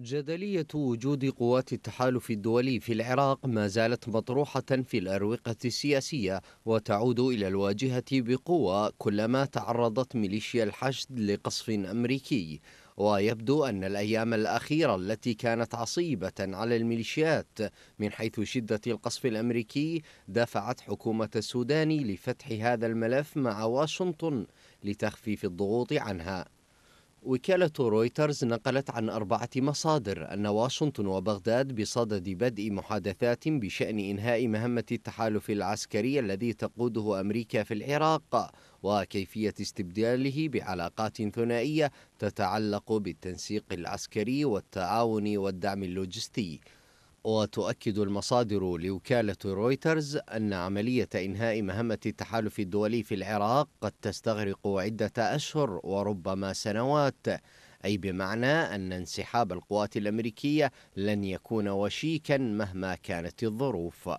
جدلية وجود قوات التحالف الدولي في العراق ما زالت مطروحة في الأروقة السياسية وتعود إلى الواجهة بقوة كلما تعرضت ميليشيا الحشد لقصف أمريكي ويبدو أن الأيام الأخيرة التي كانت عصيبة على الميليشيات من حيث شدة القصف الأمريكي دفعت حكومة السودان لفتح هذا الملف مع واشنطن لتخفيف الضغوط عنها وكالة رويترز نقلت عن أربعة مصادر أن واشنطن وبغداد بصدد بدء محادثات بشأن إنهاء مهمة التحالف العسكري الذي تقوده أمريكا في العراق وكيفية استبداله بعلاقات ثنائية تتعلق بالتنسيق العسكري والتعاون والدعم اللوجستي وتؤكد المصادر لوكالة رويترز أن عملية إنهاء مهمة التحالف الدولي في العراق قد تستغرق عدة أشهر وربما سنوات أي بمعنى أن انسحاب القوات الأمريكية لن يكون وشيكا مهما كانت الظروف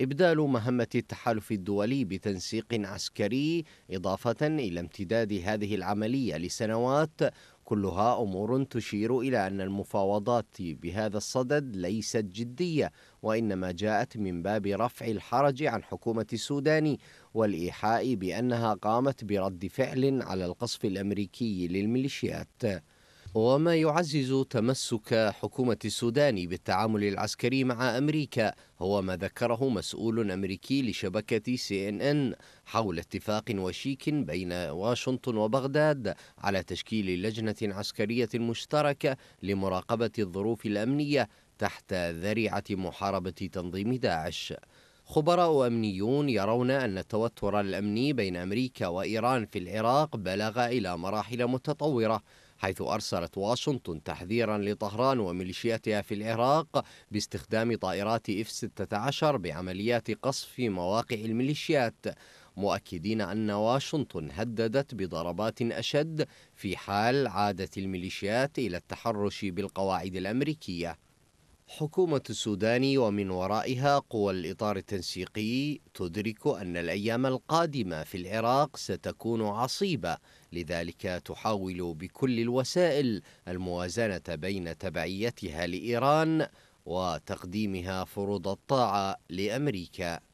إبدال مهمة التحالف الدولي بتنسيق عسكري إضافة إلى امتداد هذه العملية لسنوات كلها امور تشير الى ان المفاوضات بهذا الصدد ليست جديه وانما جاءت من باب رفع الحرج عن حكومه السودان والايحاء بانها قامت برد فعل على القصف الامريكي للميليشيات وما يعزز تمسك حكومة السودان بالتعامل العسكري مع أمريكا هو ما ذكره مسؤول أمريكي لشبكة سي إن إن حول اتفاق وشيك بين واشنطن وبغداد على تشكيل لجنة عسكرية مشتركة لمراقبة الظروف الأمنية تحت ذريعة محاربة تنظيم داعش خبراء أمنيون يرون أن التوتر الأمني بين أمريكا وإيران في العراق بلغ إلى مراحل متطورة حيث أرسلت واشنطن تحذيرا لطهران وميليشياتها في العراق باستخدام طائرات اف 16 بعمليات قصف مواقع الميليشيات مؤكدين أن واشنطن هددت بضربات أشد في حال عادت الميليشيات إلى التحرش بالقواعد الأمريكية حكومة السودان ومن ورائها قوى الإطار التنسيقي تدرك أن الأيام القادمة في العراق ستكون عصيبة لذلك تحاول بكل الوسائل الموازنة بين تبعيتها لإيران وتقديمها فروض الطاعة لأمريكا